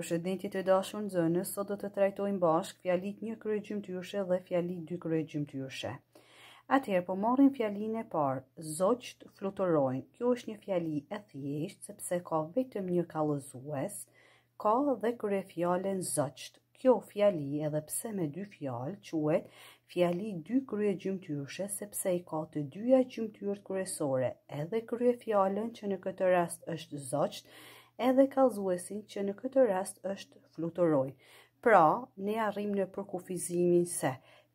Përshëndetit e dashur nxënës, sot do të trajtojmë bashk fjalit një kryegjymtyrshe dhe fjalit dy kryegjymtyrshe. Atëherë po marrim fjalinë e parë, zogjt fluturojnë. Kjo është një fjali e thjeshtë sepse ka vetëm një kallëzues, ka dhe krye fjalën zogjt. Kjo fjali edhe pse me dy fjalë quhet fjali dy krye sepse i ka të dyja gjymtyrët kryesore, edhe krye që në këtë rast është zogjt, edhe kalzuesin që në këtë rast është fluturoj. Pra, ne arrim në përkufizimin se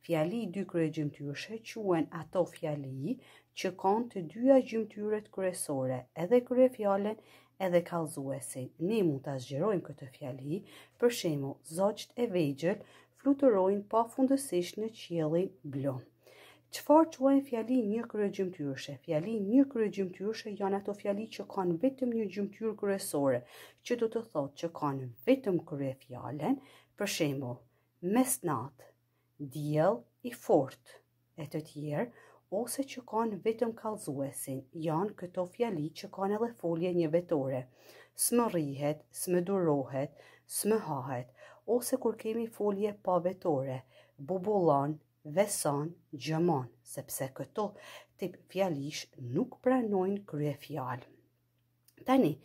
fjali i dy kërë gjymtyrëshe quhen ato fjali që kanë të dyja gjymtyrët kryesore, edhe kërë fjalën edhe kalzuesin. Ne mund ta zgjerojmë këtë fjali, për shembull, zogjt e vegjël fluturojnë pafundësisht në qiellin blu. Qëfar quajnë fjali një kërë gjymëtyrëshe? Fjali një kërë gjymëtyrëshe janë ato fjali që kanë vetëm një gjymëtyrë kërësore, që do të thotë që kanë vetëm kërë fjallën, për shembo, mes natë, djel i fort, e të tjerë, ose që kanë vetëm kalzuesin, janë këto fjali që kanë edhe folje një vetore, së rrihet, së durohet, së hahet, ose kur kemi folje pa vetore, bubolan, veson, gjëmon, sepse këto tip fjalish nuk pranojnë krye fjalë. Tani,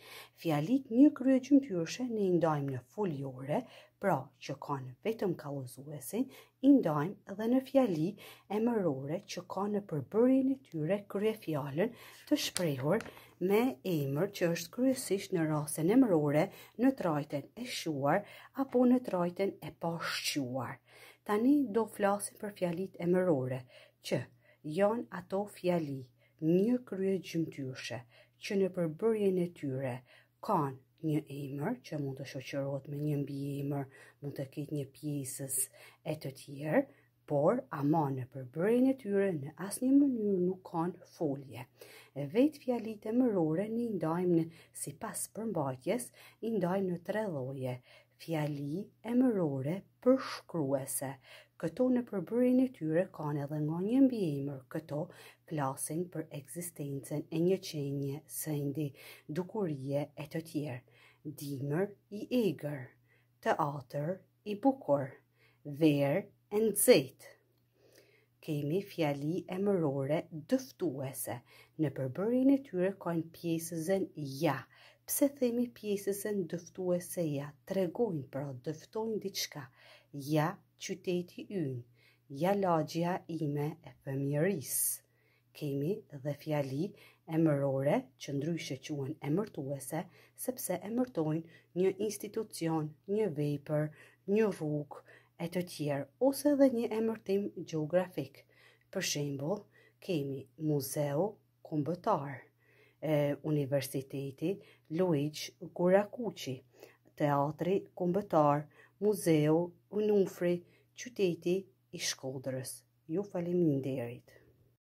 fjalit një krye gjymtyrshe ne i ndajmë në foliore, pra që kanë vetëm kalozuesin, i ndajmë edhe në fjali emërore që kanë në përbërjen e tyre krye fjalën të shprehur me emër që është kryesisht në rasën emërore në trajten e shuar apo në trajten e pashquar tani do flasim për fjalit e mërore, që janë ato fjali një krye gjymtyrshe që në përbërjen e tyre kanë një emër që mund të shoqërohet me një mbiemër, mund të ketë një pjesës e të tjerë, por amane për brejnë e tyre në asnjë mënyrë nuk kanë folje. E vetë fjalit e mërore një ndajmë në si pas përmbajtjes, një ndajmë në tre loje, fjali e mërore për shkruese. Këto në përbërin e tyre kanë edhe nga një mbjemër, këto plasin për eksistencen e një qenje, sëndi, dukurie e të tjerë. Dimër i egrë, të atër i bukur, verë e nëzit. Kemi fjali emërore dëftuese. Në përbërin e tyre kojnë pjesëzën ja. Pse themi pjesëzën dëftuese ja? Tregojnë, pra dëftojnë diçka. Ja, qyteti ynë. Ja, lagja ime e pëmjërisë. Kemi dhe fjali emërore që ndryshe quen emërtuese, sepse emërtojnë një institucion, një vejpër, një rrugë, e të tjerë, ose edhe një emërtim gjeografik. Për shembull, kemi Muzeu Kombëtar, e Universiteti Luiz Gurakuçi, Teatri Kombëtar, Muzeu Unufri, Qyteti i Shkodrës. Ju faleminderit.